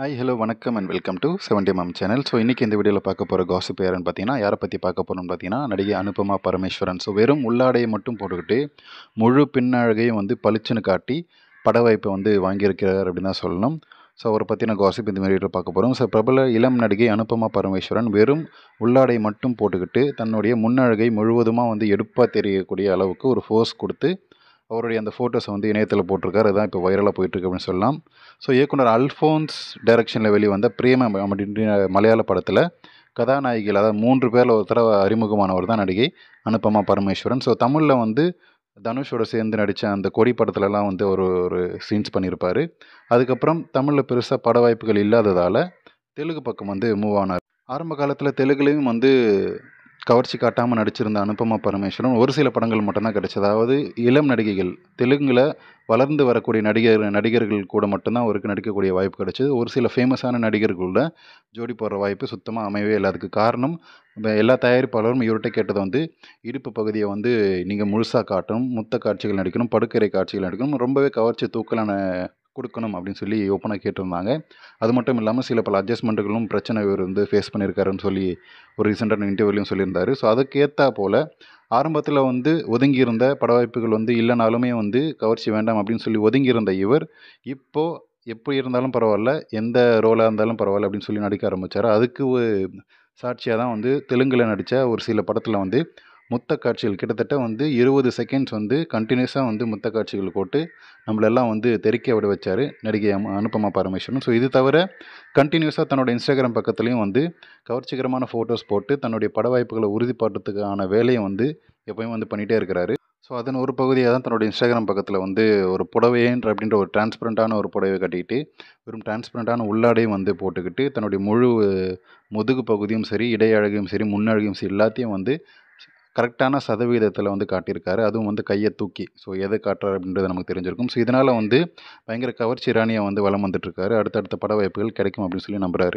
hi hello வணக்கம் and welcome to seventy ma'am channel so இன்றைக்கி இந்த வீடியோவில் பார்க்க போகிற காசிப் யாருன்னு பார்த்தீங்கன்னா யாரை பற்றி பார்க்க போகிறோம்னு பார்த்தீங்கன்னா நடிகை அனுபமா பரமேஸ்வரன் ஸோ வெறும் உள்ளாடையை மட்டும் போட்டுக்கிட்டு முழு பின்னழகையும் வந்து பளிச்சுன்னு காட்டி படவாய்ப்பை வந்து வாங்கியிருக்கிறார் அப்படின்னு தான் சொல்லணும் ஸோ அவரை பற்றின காசிப் இந்த வீடியோவில் பார்க்க போகிறோம் ஸோ பிரபல இளம் நடிகை அனுபமா பரமேஸ்வரன் வெறும் உள்ளாடை மட்டும் போட்டுக்கிட்டு தன்னுடைய முன்னழகை முழுவதுமாக வந்து எடுப்பாக தெரியக்கூடிய அளவுக்கு ஒரு ஃபோர்ஸ் கொடுத்து அவருடைய அந்த ஃபோட்டோஸை வந்து இணையத்தில் போட்டிருக்காரு அதுதான் இப்போ வைரலாக போயிட்டுருக்கு அப்படின்னு சொல்லலாம் ஸோ இயக்குனர் அல்ஃபோன்ஸ் டைரக்ஷனில் வெளிவந்த பிரேம அப்படின்ற மலையாள படத்தில் கதாநாயகிகள் அதாவது மூன்று பேரில் ஒருத்தர அறிமுகமானவர் தான் நடிகை அனுப்பமா பரமேஸ்வரன் ஸோ தமிழில் வந்து தனுஷோட சேர்ந்து நடித்த அந்த கொடி படத்துலலாம் வந்து ஒரு ஒரு சீன்ஸ் பண்ணியிருப்பார் அதுக்கப்புறம் தமிழில் பெருசாக பட வாய்ப்புகள் இல்லாததால் தெலுங்கு பக்கம் வந்து மூவ் ஆனார் ஆரம்ப காலத்தில் தெலுங்குலேயும் வந்து கவர்ச்சி காட்டாமல் நடிச்சிருந்த அனுபமா பரமேஸ்வரன் ஒரு சில படங்கள் மட்டும்தான் கிடைச்சது அதாவது இளம் நடிகைகள் தெலுங்கில் வளர்ந்து வரக்கூடிய நடிகர் நடிகர்கள் கூட மட்டும்தான் அவருக்கு நடிக்கக்கூடிய வாய்ப்பு கிடைச்சது ஒரு சில ஃபேமஸான நடிகர்களோட ஜோடி போடுற வாய்ப்பு சுத்தமாக அமையவே இல்லை அதுக்கு காரணம் எல்லா தயாரிப்பாளரும் இவர்கிட்ட கேட்டது வந்து இடுப்பு பகுதியை வந்து நீங்கள் முழுசாக காட்டணும் முத்த காட்சிகள் நடிக்கணும் படுக்கரை காட்சிகள் நடிக்கணும் ரொம்பவே கவர்ச்சி தூக்கலான கொடுக்கணும் அப்படின்னு சொல்லி ஓப்பனாக கேட்டிருந்தாங்க அது மட்டும் இல்லாமல் சில பல அட்ஜஸ்ட்மெண்ட்டுகளும் பிரச்சனை இவர் வந்து ஃபேஸ் பண்ணியிருக்காருன்னு சொல்லி ஒரு ரீசெண்டான இன்டர்வியூலையும் சொல்லியிருந்தார் ஸோ அதுக்கேற்றா போல் ஆரம்பத்தில் வந்து ஒதுங்கியிருந்த பட வாய்ப்புகள் வந்து இல்லைனாலுமே வந்து கவர்ச்சி வேண்டாம் அப்படின்னு சொல்லி ஒதுங்கியிருந்த இவர் இப்போது எப்படி இருந்தாலும் பரவாயில்ல எந்த ரோலாக இருந்தாலும் பரவாயில்ல அப்படின்னு சொல்லி நடிக்க ஆரம்பித்தார் அதுக்கு சாட்சியாக தான் வந்து தெலுங்கில் நடித்த ஒரு சில படத்தில் வந்து முத்த காட்சிகள் கிட்டத்தட்ட வந்து இருபது செகண்ட்ஸ் வந்து கண்டினியூஸாக வந்து முத்த காட்சிகள் போட்டு நம்மளெல்லாம் வந்து தெறிக்க விட வச்சார் நடிகை அனுப்பமா பரமேஸ்வரன் ஸோ இது தவிர கண்டினியூஸாக தன்னோட இன்ஸ்டாகிராம் பக்கத்துலேயும் வந்து கவர்ச்சிகரமான ஃபோட்டோஸ் போட்டு தன்னுடைய பட வாய்ப்புகளை உறுதிப்படுறதுக்கான வேலையை வந்து எப்போயும் வந்து பண்ணிகிட்டே இருக்கிறாரு ஸோ அதன் ஒரு பகுதியாக தான் தன்னோட இன்ஸ்டாகிராம் பக்கத்தில் வந்து ஒரு புடவைன்ற அப்படின்ற ஒரு டிரான்ஸ்பரண்ட்டான ஒரு புடவை கட்டிக்கிட்டு வெறும் டிரான்ஸ்பரண்ட்டான உள்ளாடையும் வந்து போட்டுக்கிட்டு தன்னுடைய முழு முதுகு பகுதியும் சரி இடையழகையும் சரி முன்னழகையும் சரி எல்லாத்தையும் வந்து கரெக்டான சதவீதத்தில் வந்து காட்டியிருக்காரு அதுவும் வந்து கையை தூக்கி ஸோ எதை காட்டுறாரு அப்படின்றது நமக்கு தெரிஞ்சிருக்கும் ஸோ இதனால் வந்து பயங்கர கவர்ச்சி ராணியாக வந்து வளம் வந்துட்டுருக்காரு அடுத்தடுத்த பட வாய்ப்புகள் கிடைக்கும் அப்படின்னு சொல்லி நம்புகிறாரு